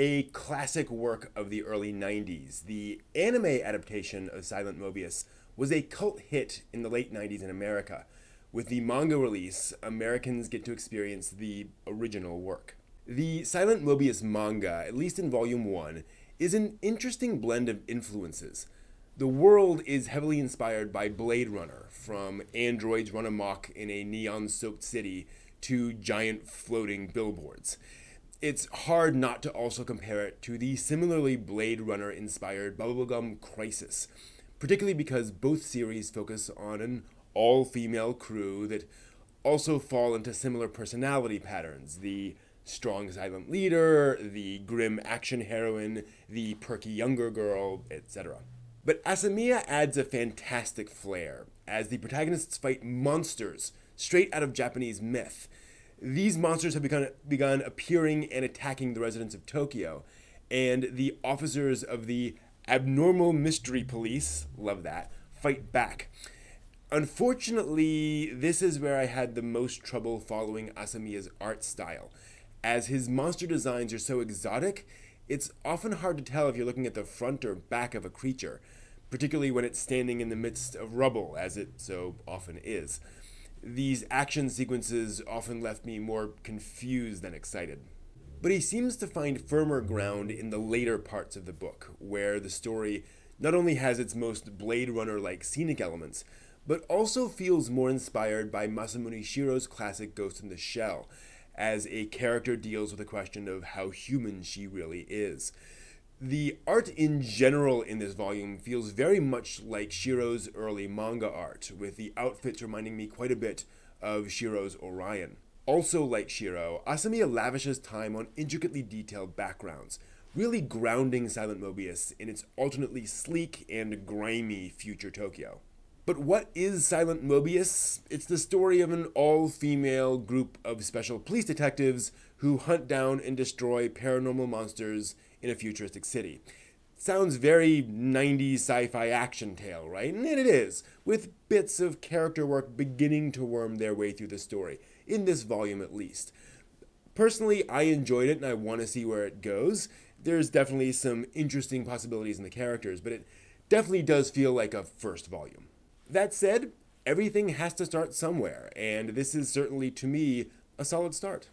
a classic work of the early 90s. The anime adaptation of Silent Mobius was a cult hit in the late 90s in America. With the manga release, Americans get to experience the original work. The Silent Mobius manga, at least in Volume 1, is an interesting blend of influences. The world is heavily inspired by Blade Runner, from androids run amok in a neon soaked city to giant floating billboards it's hard not to also compare it to the similarly Blade Runner inspired Bubblegum Crisis, particularly because both series focus on an all female crew that also fall into similar personality patterns the strong silent leader, the grim action heroine, the perky younger girl, etc. But Asamiya adds a fantastic flair as the protagonists fight monsters straight out of Japanese myth these monsters have begun, begun appearing and attacking the residents of Tokyo, and the officers of the Abnormal Mystery Police, love that, fight back. Unfortunately, this is where I had the most trouble following Asamiya's art style. As his monster designs are so exotic, it's often hard to tell if you're looking at the front or back of a creature, particularly when it's standing in the midst of rubble, as it so often is. These action sequences often left me more confused than excited. But he seems to find firmer ground in the later parts of the book, where the story not only has its most Blade Runner like scenic elements, but also feels more inspired by Masamune Shiro's classic Ghost in the Shell, as a character deals with the question of how human she really is. The art in general in this volume feels very much like Shiro's early manga art, with the outfits reminding me quite a bit of Shiro's Orion. Also, like Shiro, Asamiya lavishes time on intricately detailed backgrounds, really grounding Silent Mobius in its alternately sleek and grimy future Tokyo. But what is Silent Mobius? It's the story of an all female group of special police detectives who hunt down and destroy paranormal monsters in a futuristic city. Sounds very 90s sci fi action tale, right? And it is, with bits of character work beginning to worm their way through the story, in this volume at least. Personally, I enjoyed it and I want to see where it goes. There's definitely some interesting possibilities in the characters, but it definitely does feel like a first volume. That said, everything has to start somewhere, and this is certainly, to me, a solid start.